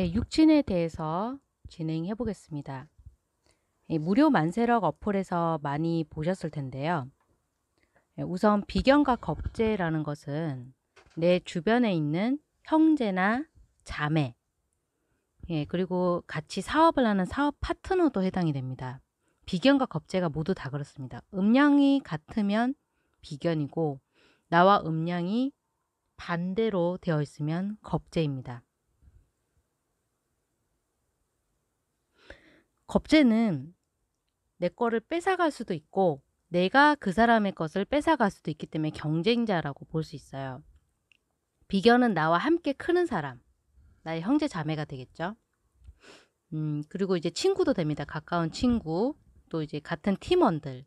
네, 육진에 대해서 진행해 보겠습니다. 무료 만세력 어플에서 많이 보셨을 텐데요. 예, 우선 비견과 겁제라는 것은 내 주변에 있는 형제나 자매, 예, 그리고 같이 사업을 하는 사업 파트너도 해당이 됩니다. 비견과 겁제가 모두 다 그렇습니다. 음량이 같으면 비견이고 나와 음량이 반대로 되어 있으면 겁제입니다. 겁제는 내 거를 뺏어갈 수도 있고 내가 그 사람의 것을 뺏어갈 수도 있기 때문에 경쟁자라고 볼 수 있어요. 비견은 나와 함께 크는 사람, 나의 형제 자매가 되겠죠. 음, 그리고 이제 친구도 됩니다. 가까운 친구, 또 이제 같은 팀원들,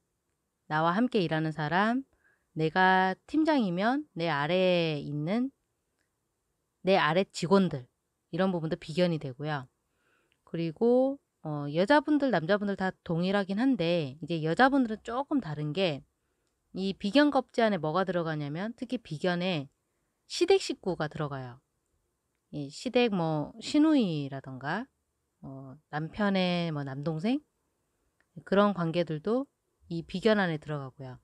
나와 함께 일하는 사람, 내가 팀장이면 내 아래에 있는 내 아래 직원들, 이런 부분도 비견이 되고요. 그리고 어 여자분들 남자분들 다 동일하긴 한데 이제 여자분들은 조금 다른 게 이 비견 껍질 안에 뭐가 들어가냐면 특히 비견에 시댁 식구가 들어가요. 이 시댁 뭐 시누이라던가 어 뭐 남편의 뭐 남동생 그런 관계들도 이 비견 안에 들어가고요.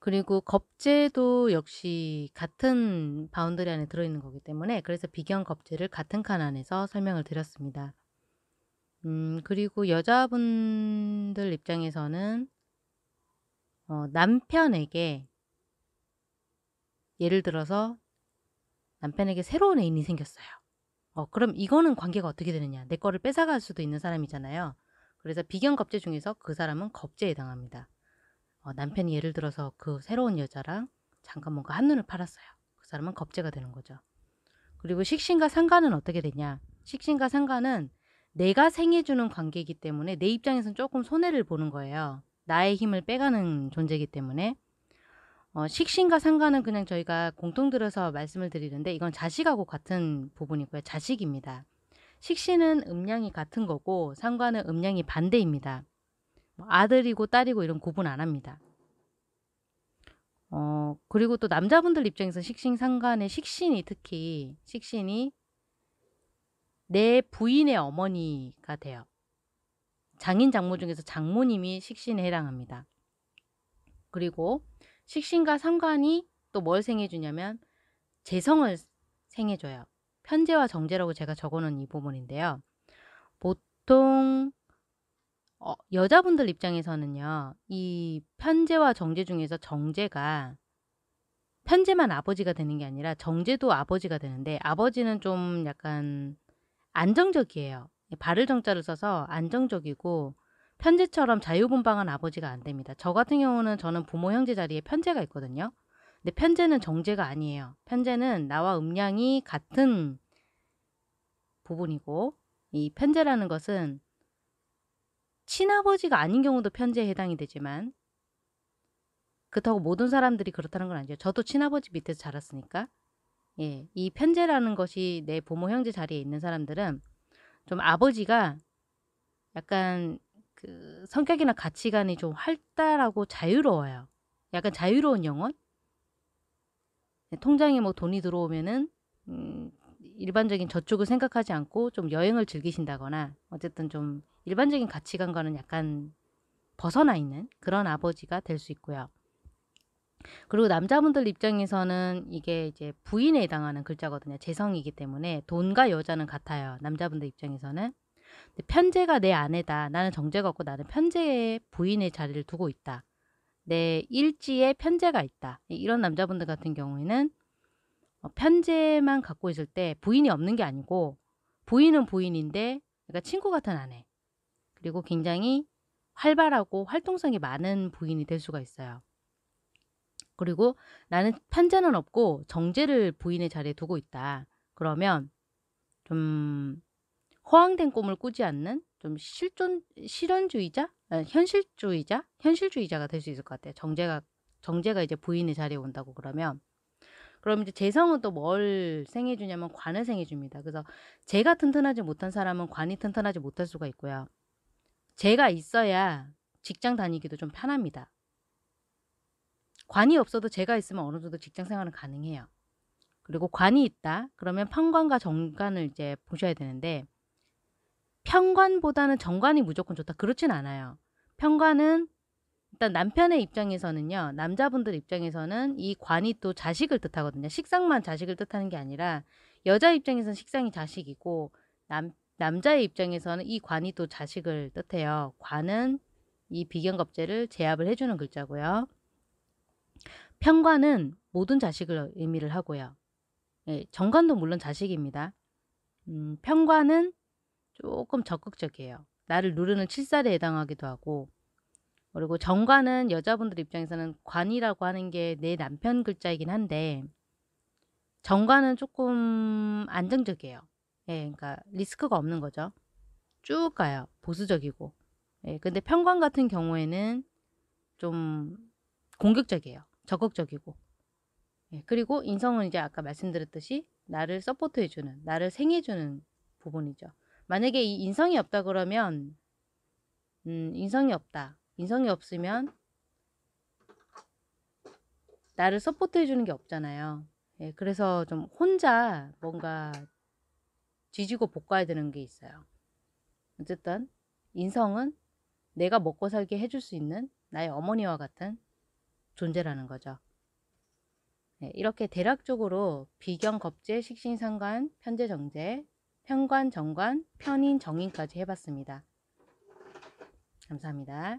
그리고 겁제도 역시 같은 바운더리 안에 들어있는 거기 때문에 그래서 비견 겁제를 같은 칸 안에서 설명을 드렸습니다. 음, 그리고 여자분들 입장에서는 어, 남편에게 예를 들어서 남편에게 새로운 애인이 생겼어요. 어, 그럼 이거는 관계가 어떻게 되느냐? 내 거를 뺏어갈 수도 있는 사람이잖아요. 그래서 비견겁제 중에서 그 사람은 겁제에 해당합니다. 어, 남편이 예를 들어서 그 새로운 여자랑 잠깐 뭔가 한눈을 팔았어요. 그 사람은 겁제가 되는 거죠. 그리고 식신과 상관은 어떻게 되냐? 식신과 상관은 내가 생해주는 관계이기 때문에 내입장에선 조금 손해를 보는 거예요. 나의 힘을 빼가는 존재이기 때문에 어, 식신과 상관은 그냥 저희가 공통들어서 말씀을 드리는데 이건 자식하고 같은 부분이고요. 자식입니다. 식신은 음량이 같은 거고 상관은 음량이 반대입니다. 뭐 아들이고 딸이고 이런 구분 안 합니다. 어, 그리고 또 남자분들 입장에서 식신 상관의 식신이 특히 식신이 내 부인의 어머니가 돼요. 장인 장모 중에서 장모님이 식신에 해당합니다. 그리고 식신과 상관이 또 뭘 생해주냐면 재성을 생해줘요. 편제와 정제라고 제가 적어놓은 이 부분인데요. 보통 어, 여자분들 입장에서는요. 이 편제와 정제 중에서 정제가 편제만 아버지가 되는 게 아니라 정제도 아버지가 되는데 아버지는 좀 약간 안정적이에요. 발을 정자를 써서 안정적이고 편제처럼 자유분방한 아버지가 안 됩니다. 저 같은 경우는 저는 부모 형제 자리에 편제가 있거든요. 근데 편제는 정제가 아니에요. 편제는 나와 음량이 같은 부분이고 이 편제라는 것은 친아버지가 아닌 경우도 편제에 해당이 되지만 그렇다고 모든 사람들이 그렇다는 건 아니죠. 저도 친아버지 밑에서 자랐으니까 예, 이 편제라는 것이 내 부모 형제 자리에 있는 사람들은 좀 아버지가 약간 그 성격이나 가치관이 좀 활달하고 자유로워요. 약간 자유로운 영혼? 예, 통장에 뭐 돈이 들어오면은 음, 일반적인 저축을 생각하지 않고 좀 여행을 즐기신다거나 어쨌든 좀 일반적인 가치관과는 약간 벗어나 있는 그런 아버지가 될 수 있고요. 그리고 남자분들 입장에서는 이게 이제 부인에 해당하는 글자거든요. 재성이기 때문에 돈과 여자는 같아요. 남자분들 입장에서는. 편제가 내 아내다. 나는 정제가 없고 나는 편제의 부인의 자리를 두고 있다. 내 일지에 편제가 있다. 이런 남자분들 같은 경우에는 어, 편제만 갖고 있을 때 부인이 없는 게 아니고 부인은 부인인데 그러니까 친구 같은 아내 그리고 굉장히 활발하고 활동성이 많은 부인이 될 수가 있어요. 그리고 나는 편제는 없고 정제를 부인의 자리에 두고 있다. 그러면 좀 허황된 꿈을 꾸지 않는 좀 실존 실현주의자, 아, 현실주의자, 현실주의자가 될 수 있을 것 같아요. 정제가 정제가 이제 부인의 자리에 온다고 그러면 그럼 이제 재성은 또 뭘 생해주냐면 관을 생해줍니다. 그래서 제가 튼튼하지 못한 사람은 관이 튼튼하지 못할 수가 있고요. 제가 있어야 직장 다니기도 좀 편합니다. 관이 없어도 제가 있으면 어느 정도 직장 생활은 가능해요. 그리고 관이 있다. 그러면 편관과 정관을 이제 보셔야 되는데 편관보다는 정관이 무조건 좋다. 그렇진 않아요. 편관은 일단 남편의 입장에서는요. 남자분들 입장에서는 이 관이 또 자식을 뜻하거든요. 식상만 자식을 뜻하는 게 아니라 여자 입장에서는 식상이 자식이고 남, 남자의 입장에서는 이 관이 또 자식을 뜻해요. 관은 이비견겁제를 제압을 해주는 글자고요. 평관은 모든 자식을 의미를 하고요. 예, 정관도 물론 자식입니다. 음, 평관은 조금 적극적이에요. 나를 누르는 칠살에 해당하기도 하고 그리고 정관은 여자분들 입장에서는 관이라고 하는 게 내 남편 글자이긴 한데 정관은 조금 안정적이에요. 예, 그러니까 리스크가 없는 거죠. 쭉 가요. 보수적이고. 예, 근데 평관 같은 경우에는 좀 공격적이에요. 적극적이고 예, 그리고 인성은 이제 아까 말씀드렸듯이 나를 서포트해주는 나를 생해주는 부분이죠. 만약에 이 인성이 없다 그러면 음, 인성이 없다. 인성이 없으면 나를 서포트해주는 게 없잖아요. 예, 그래서 좀 혼자 뭔가 지지고 볶아야 되는 게 있어요. 어쨌든 인성은 내가 먹고 살게 해줄 수 있는 나의 어머니와 같은 존재라는 거죠. 네, 이렇게 대략적으로 비경, 겁제, 식신, 상관, 편제, 정제, 편관, 정관, 편인, 정인까지 해봤습니다. 감사합니다.